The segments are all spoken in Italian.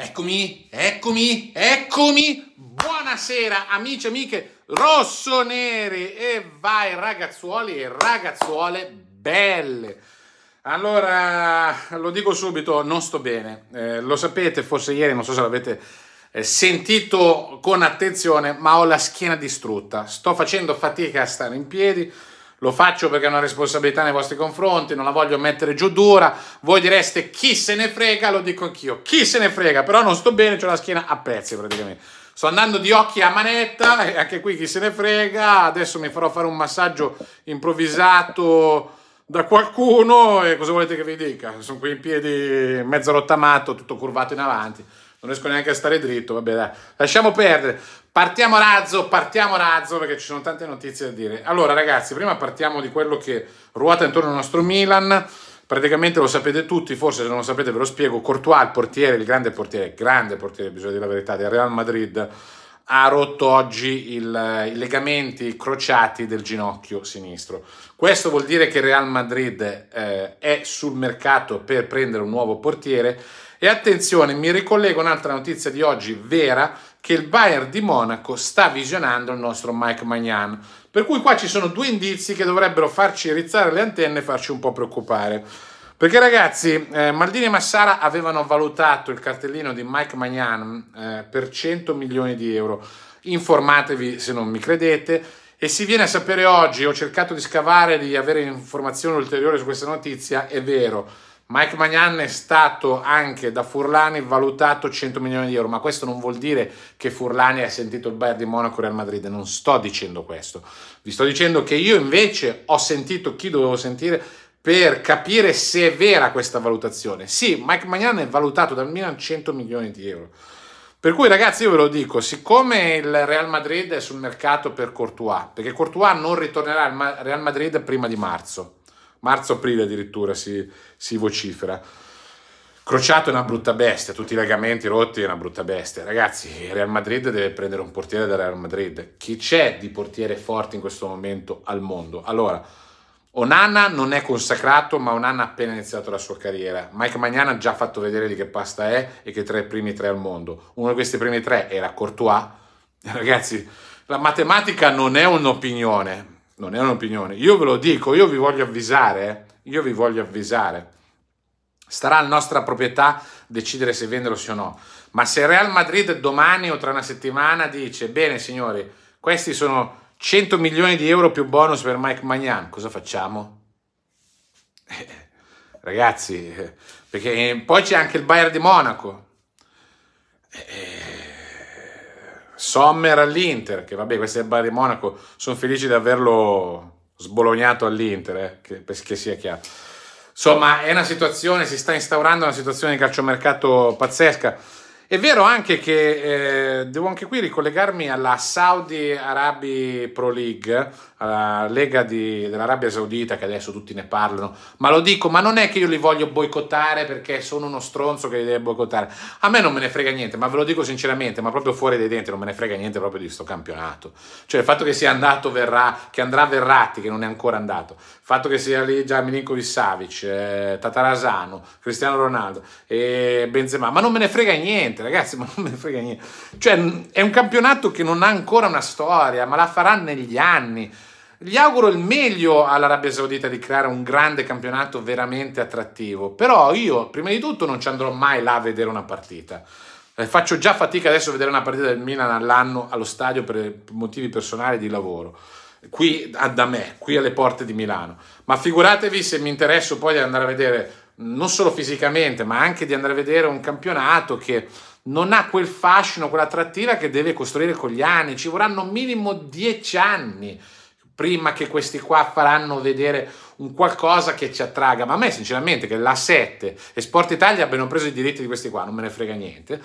Eccomi, eccomi, eccomi! Buonasera amici e amiche rossoneri e vai ragazzuoli e ragazzuole belle! Allora, lo dico subito, non sto bene. Eh, lo sapete, forse ieri, non so se l'avete eh, sentito con attenzione, ma ho la schiena distrutta. Sto facendo fatica a stare in piedi, lo faccio perché è una responsabilità nei vostri confronti, non la voglio mettere giù dura, voi direste chi se ne frega, lo dico anch'io, chi se ne frega, però non sto bene, ho la schiena a pezzi praticamente. Sto andando di occhi a manetta e anche qui chi se ne frega, adesso mi farò fare un massaggio improvvisato da qualcuno e cosa volete che vi dica? Sono qui in piedi mezzo rottamato, tutto curvato in avanti non riesco neanche a stare dritto, vabbè dai, lasciamo perdere. Partiamo razzo, partiamo razzo perché ci sono tante notizie da dire. Allora ragazzi, prima partiamo di quello che ruota intorno al nostro Milan. Praticamente lo sapete tutti, forse se non lo sapete ve lo spiego. Courtois, il portiere, il grande portiere, grande portiere, bisogna dire la verità, del Real Madrid, ha rotto oggi il, i legamenti crociati del ginocchio sinistro. Questo vuol dire che il Real Madrid eh, è sul mercato per prendere un nuovo portiere e attenzione, mi ricollego a un'altra notizia di oggi vera, che il Bayern di Monaco sta visionando il nostro Mike Magnan. Per cui qua ci sono due indizi che dovrebbero farci rizzare le antenne e farci un po' preoccupare. Perché ragazzi, eh, Maldini e Massara avevano valutato il cartellino di Mike Magnan eh, per 100 milioni di euro. Informatevi se non mi credete. E si viene a sapere oggi, ho cercato di scavare, di avere informazioni ulteriori su questa notizia, è vero Mike Magnan è stato anche da Furlani valutato 100 milioni di euro, ma questo non vuol dire che Furlani ha sentito il Bayern di Monaco e Real Madrid, non sto dicendo questo. Vi sto dicendo che io invece ho sentito chi dovevo sentire per capire se è vera questa valutazione. Sì, Mike Magnan è valutato dal Milan 100 milioni di euro. Per cui ragazzi io ve lo dico, siccome il Real Madrid è sul mercato per Courtois, perché Courtois non ritornerà al Real Madrid prima di marzo, marzo-aprile addirittura si, si vocifera. Crociato è una brutta bestia, tutti i legamenti rotti è una brutta bestia. Ragazzi, il Real Madrid deve prendere un portiere da Real Madrid. Chi c'è di portiere forte in questo momento al mondo? Allora, Onana non è consacrato, ma Onana ha appena iniziato la sua carriera. Mike Magnana ha già fatto vedere di che pasta è e che tra i primi tre al mondo. Uno di questi primi tre era Courtois. Ragazzi, la matematica non è un'opinione, non è un'opinione, io ve lo dico, io vi voglio avvisare, eh. io vi voglio avvisare. Starà alla nostra proprietà decidere se venderlo sì o no. Ma se Real Madrid domani o tra una settimana dice, bene signori, questi sono 100 milioni di euro più bonus per Mike Magnan, cosa facciamo? Eh, ragazzi, perché eh, poi c'è anche il Bayern di Monaco. Eh, eh Sommer all'Inter, che vabbè, questo è il Bari Monaco, sono felice di averlo sbolognato all'Inter, eh, che, che sia chiaro. Insomma, è una situazione, si sta instaurando una situazione di calciomercato pazzesca è vero anche che eh, devo anche qui ricollegarmi alla Saudi Arabi Pro League, alla eh, Lega di, dell'Arabia Saudita che adesso tutti ne parlano, ma lo dico, ma non è che io li voglio boicottare perché sono uno stronzo che li deve boicottare. A me non me ne frega niente, ma ve lo dico sinceramente, ma proprio fuori dai denti non me ne frega niente proprio di sto campionato. Cioè il fatto che sia andato verrà, che andrà Verratti che non è ancora andato, il fatto che sia lì già Milinkovic Savic, eh, Tatarasano, Cristiano Ronaldo e Benzema, ma non me ne frega niente niente, ragazzi, ma non me ne frega niente. Cioè, è un campionato che non ha ancora una storia, ma la farà negli anni. Gli auguro il meglio all'Arabia Saudita di creare un grande campionato veramente attrattivo, però io prima di tutto non ci andrò mai là a vedere una partita. Eh, faccio già fatica adesso a vedere una partita del Milan all'anno allo stadio per motivi personali di lavoro, qui da me, qui alle porte di Milano. Ma figuratevi se mi interesso poi di andare a vedere non solo fisicamente, ma anche di andare a vedere un campionato che non ha quel fascino, quell'attrattiva che deve costruire con gli anni. Ci vorranno minimo dieci anni prima che questi qua faranno vedere un qualcosa che ci attraga. Ma a me, sinceramente, che la 7 e Sport Italia abbiano preso i diritti di questi qua, non me ne frega niente.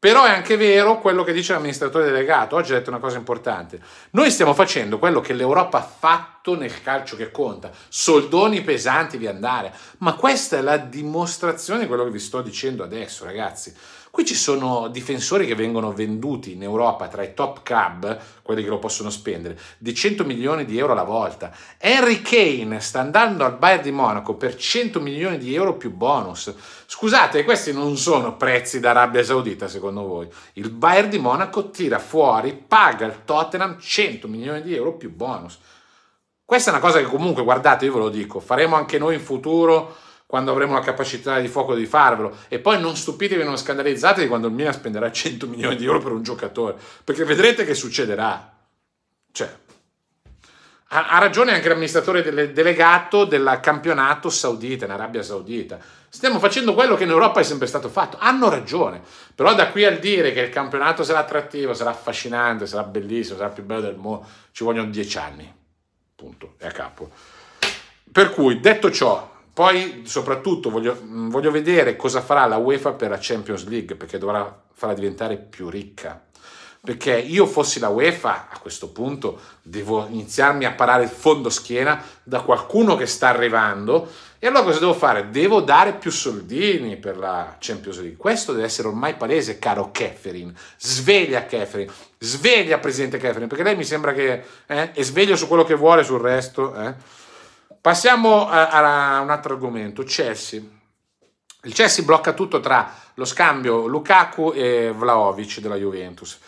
Però è anche vero quello che dice l'amministratore delegato, oggi ha detto una cosa importante. Noi stiamo facendo quello che l'Europa ha fatto nel calcio che conta, soldoni pesanti di andare, ma questa è la dimostrazione di quello che vi sto dicendo adesso, ragazzi. Qui ci sono difensori che vengono venduti in Europa tra i top club, quelli che lo possono spendere, di 100 milioni di euro alla volta. Henry Kane sta andando al Bayern di Monaco per 100 milioni di euro più bonus. Scusate, questi non sono prezzi d'Arabia Saudita, secondo me secondo voi? Il Bayern di Monaco tira fuori, paga il Tottenham 100 milioni di euro più bonus. Questa è una cosa che comunque, guardate, io ve lo dico, faremo anche noi in futuro quando avremo la capacità di fuoco di farvelo. E poi non stupitevi, non scandalizzatevi quando il Milan spenderà 100 milioni di euro per un giocatore, perché vedrete che succederà. Cioè, ha, ha ragione anche l'amministratore delle, delegato del campionato saudita, in Arabia Saudita. Stiamo facendo quello che in Europa è sempre stato fatto. Hanno ragione. Però da qui al dire che il campionato sarà attrattivo, sarà affascinante, sarà bellissimo, sarà più bello del mondo, ci vogliono dieci anni. Punto. È a capo. Per cui, detto ciò, poi soprattutto voglio, mm, voglio vedere cosa farà la UEFA per la Champions League, perché dovrà farla diventare più ricca perché io fossi la UEFA a questo punto devo iniziarmi a parare il fondo schiena da qualcuno che sta arrivando e allora cosa devo fare? Devo dare più soldini per la Champions League. Questo deve essere ormai palese, caro Kefferin. Sveglia Kefferin, sveglia Presidente Kefferin, perché lei mi sembra che eh, è sveglio su quello che vuole, sul resto. Eh. Passiamo eh, a, a un altro argomento, Chelsea. Il Chelsea blocca tutto tra lo scambio Lukaku e Vlaovic della Juventus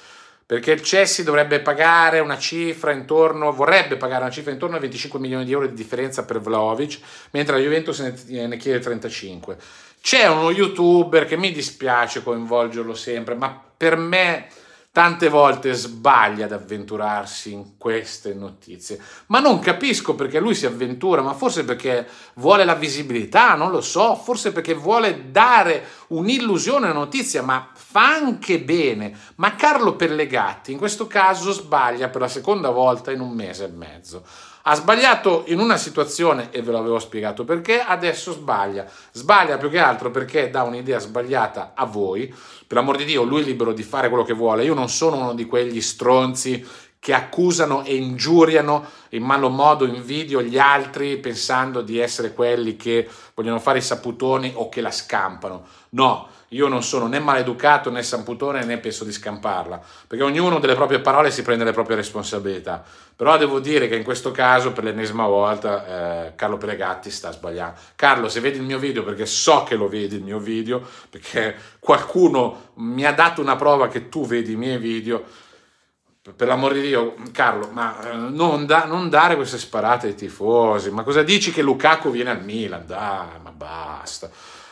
perché il Chelsea dovrebbe pagare una cifra intorno, vorrebbe pagare una cifra intorno a 25 milioni di euro di differenza per Vlaovic, mentre la Juventus ne, eh, ne chiede 35. C'è uno youtuber che mi dispiace coinvolgerlo sempre, ma per me tante volte sbaglia ad avventurarsi in queste notizie. Ma non capisco perché lui si avventura, ma forse perché vuole la visibilità, non lo so, forse perché vuole dare un'illusione a notizia, ma fa anche bene. Ma Carlo Pellegatti in questo caso sbaglia per la seconda volta in un mese e mezzo. Ha sbagliato in una situazione e ve l'avevo spiegato perché, adesso sbaglia. Sbaglia più che altro perché dà un'idea sbagliata a voi. Per l'amor di Dio, lui è libero di fare quello che vuole. Io non sono uno di quegli stronzi che accusano e ingiuriano in malo modo, in video, gli altri pensando di essere quelli che vogliono fare i saputoni o che la scampano. No, io non sono né maleducato né samputone né penso di scamparla, perché ognuno delle proprie parole si prende le proprie responsabilità. Però devo dire che in questo caso, per l'ennesima volta, eh, Carlo Pelegatti sta sbagliando. Carlo, se vedi il mio video, perché so che lo vedi il mio video, perché qualcuno mi ha dato una prova che tu vedi i miei video, per l'amor di Dio, Carlo, ma eh, non, da, non, dare queste sparate ai tifosi. Ma cosa dici che Lukaku viene al Milan? Dai, ma basta.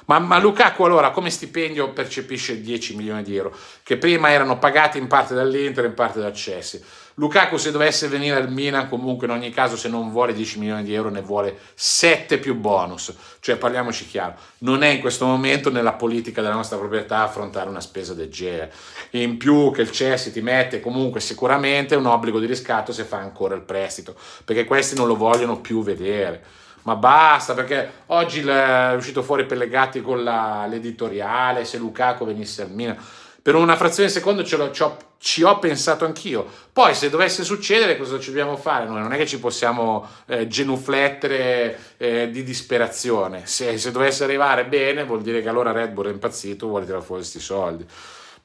Ma, ma Lukaku allora come stipendio percepisce 10 milioni di euro, che prima erano pagati in parte dall'Inter e in parte dal Chelsea. Lukaku se dovesse venire al Milan comunque in ogni caso se non vuole 10 milioni di euro ne vuole 7 più bonus, cioè parliamoci chiaro, non è in questo momento nella politica della nostra proprietà affrontare una spesa del genere, in più che il Chelsea ti mette comunque sicuramente un obbligo di riscatto se fa ancora il prestito, perché questi non lo vogliono più vedere ma basta perché oggi è uscito fuori Pellegatti con la, l'editoriale, se Lukaku venisse al Milan. Per una frazione di secondo lo, ci, ho, ci ho pensato anch'io. Poi se dovesse succedere cosa ci dobbiamo fare? Noi non è che ci possiamo eh, genuflettere eh, di disperazione. Se, se dovesse arrivare bene vuol dire che allora Red Bull è impazzito, vuole tirare fuori questi soldi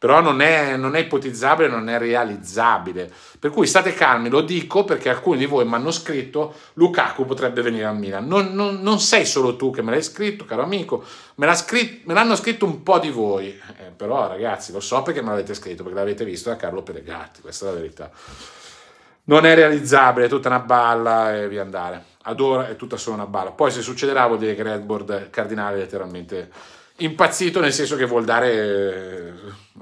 però non è, non è ipotizzabile, non è realizzabile. Per cui state calmi, lo dico perché alcuni di voi mi hanno scritto Lukaku potrebbe venire a Milan. Non, non, non sei solo tu che me l'hai scritto, caro amico, me, l'ha scritto, me l'hanno scritto un po' di voi, eh, però ragazzi lo so perché me l'avete scritto, perché l'avete visto da Carlo Peregatti, questa è la verità. Non è realizzabile, è tutta una balla e via andare. Ad ora è tutta solo una balla. Poi se succederà vuol dire che Redboard cardinale letteralmente impazzito nel senso che vuol dare eh,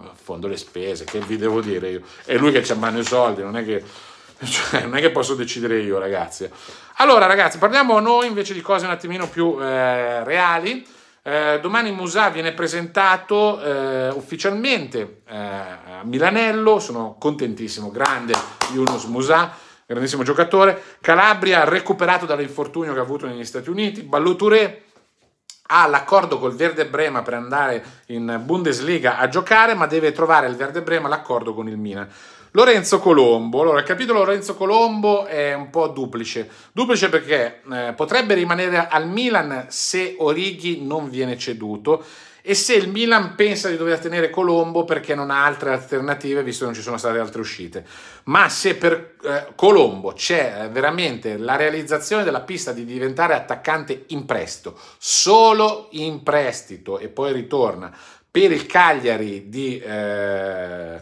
a fondo le spese, che vi devo dire io. È lui che ci ha mano i soldi, non è che... Cioè, non è che posso decidere io, ragazzi. Allora, ragazzi, parliamo noi invece di cose un attimino più eh, reali. Eh, domani Musà viene presentato eh, ufficialmente eh, a Milanello, sono contentissimo, grande Yunus Musà, grandissimo giocatore. Calabria recuperato dall'infortunio che ha avuto negli Stati Uniti, Touré ha l'accordo col Verde Brema per andare in Bundesliga a giocare, ma deve trovare il Verde Brema l'accordo con il Milan. Lorenzo Colombo, allora il capitolo Lorenzo Colombo è un po' duplice, duplice perché eh, potrebbe rimanere al Milan se Orighi non viene ceduto e se il Milan pensa di dover tenere Colombo perché non ha altre alternative visto che non ci sono state altre uscite. Ma se per eh, Colombo c'è eh, veramente la realizzazione della pista di diventare attaccante in prestito, solo in prestito e poi ritorna per il Cagliari di, eh,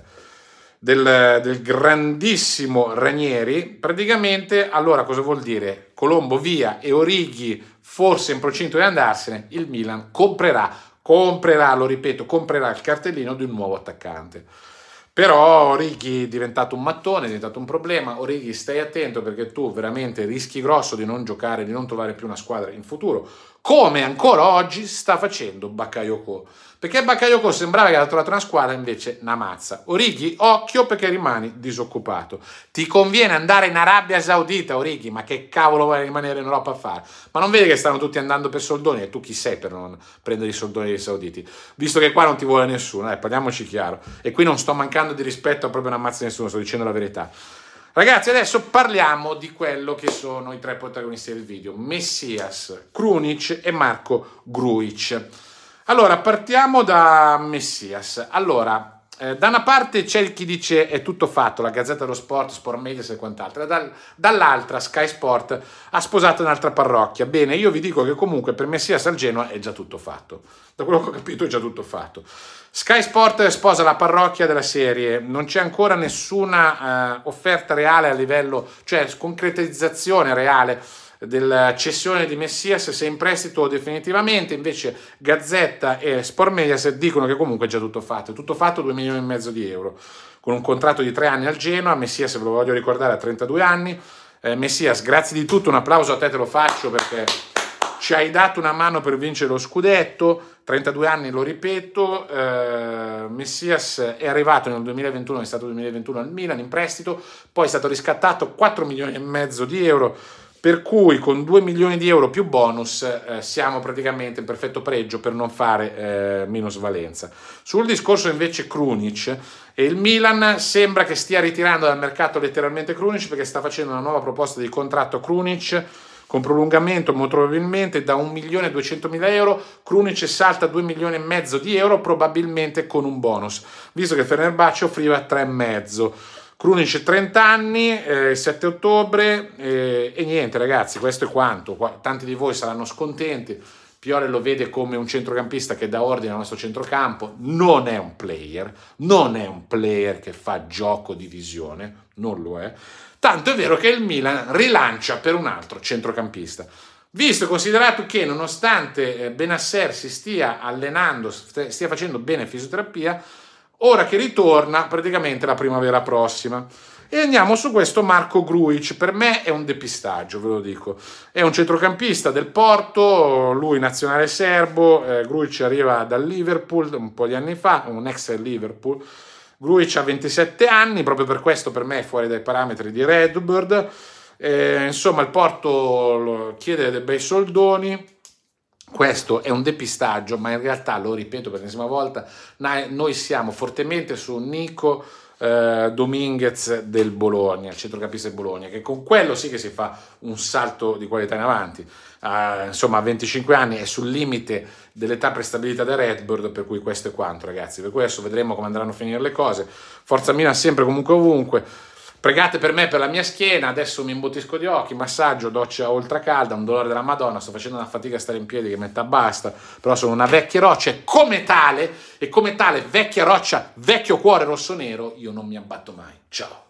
del, del, grandissimo Ranieri, praticamente allora cosa vuol dire? Colombo via e Orighi forse in procinto di andarsene, il Milan comprerà comprerà, lo ripeto, comprerà il cartellino di un nuovo attaccante. Però Righi è diventato un mattone, è diventato un problema. Righi, stai attento perché tu veramente rischi grosso di non giocare, di non trovare più una squadra in futuro, come ancora oggi sta facendo Bakayoko. Perché Bakayoko sembrava che ha dato una squadra, invece una mazza. Orighi, occhio perché rimani disoccupato. Ti conviene andare in Arabia Saudita, Orighi, ma che cavolo vuoi rimanere in Europa a fare? Ma non vedi che stanno tutti andando per soldoni? E tu chi sei per non prendere i soldoni dei sauditi? Visto che qua non ti vuole nessuno, eh, parliamoci chiaro. E qui non sto mancando di rispetto a proprio una mazza nessuno, sto dicendo la verità. Ragazzi, adesso parliamo di quello che sono i tre protagonisti del video, Messias, Krunic e Marco Gruic. Allora, partiamo da Messias. Allora, eh, da una parte c'è il chi dice è tutto fatto, la Gazzetta dello Sport, Sport Medias e quant'altro, Dal, dall'altra Sky Sport ha sposato un'altra parrocchia. Bene, io vi dico che comunque per Messias al Genoa è già tutto fatto. Da quello che ho capito è già tutto fatto. Sky Sport sposa la parrocchia della serie, non c'è ancora nessuna eh, offerta reale a livello, cioè concretizzazione reale della cessione di Messias se in prestito definitivamente, invece Gazzetta e Sport Mediaset dicono che comunque è già tutto fatto, è tutto fatto 2 milioni e mezzo di euro, con un contratto di 3 anni al Genoa, Messias ve lo voglio ricordare a 32 anni, eh, Messias grazie di tutto, un applauso a te te lo faccio perché ci hai dato una mano per vincere lo scudetto, 32 anni lo ripeto, eh, Messias è arrivato nel 2021, è stato 2021 al Milan in prestito, poi è stato riscattato 4 milioni e mezzo di euro per cui con 2 milioni di euro più bonus eh, siamo praticamente in perfetto pregio per non fare eh, minusvalenza. Sul discorso invece Krunic, eh, il Milan sembra che stia ritirando dal mercato letteralmente Krunic perché sta facendo una nuova proposta di contratto Krunic con prolungamento molto probabilmente da 1.200.000 euro, Krunic salta 2 milioni e mezzo di euro probabilmente con un bonus, visto che Fenerbahce offriva 3,5 Crunic 30 anni, eh, 7 ottobre eh, e niente ragazzi, questo è quanto. tanti di voi saranno scontenti. Piore lo vede come un centrocampista che dà ordine al nostro centrocampo, non è un player, non è un player che fa gioco di visione, non lo è. Tanto è vero che il Milan rilancia per un altro centrocampista. Visto e considerato che nonostante eh, Benasser si stia allenando, stia facendo bene fisioterapia, ora che ritorna praticamente la primavera prossima. E andiamo su questo Marco Gruic, per me è un depistaggio, ve lo dico. È un centrocampista del Porto, lui nazionale serbo, eh, Gruic arriva dal Liverpool un po' di anni fa, un ex Liverpool. Gruic ha 27 anni, proprio per questo per me è fuori dai parametri di Redbird. Eh, insomma, il Porto chiede dei bei soldoni, questo è un depistaggio, ma in realtà, lo ripeto per l'ennesima volta, noi siamo fortemente su Nico eh, Dominguez del Bologna, il centrocampista del Bologna, che con quello sì che si fa un salto di qualità in avanti. Uh, insomma, a 25 anni è sul limite dell'età prestabilita da Redbird, per cui questo è quanto, ragazzi. Per questo vedremo come andranno a finire le cose. Forza Mina, sempre, comunque, ovunque. Pregate per me, per la mia schiena, adesso mi imbottisco di occhi, massaggio, doccia oltracalda, un dolore della madonna, sto facendo una fatica a stare in piedi che metà basta, però sono una vecchia roccia e come tale, e come tale vecchia roccia, vecchio cuore rosso nero, io non mi abbatto mai. Ciao.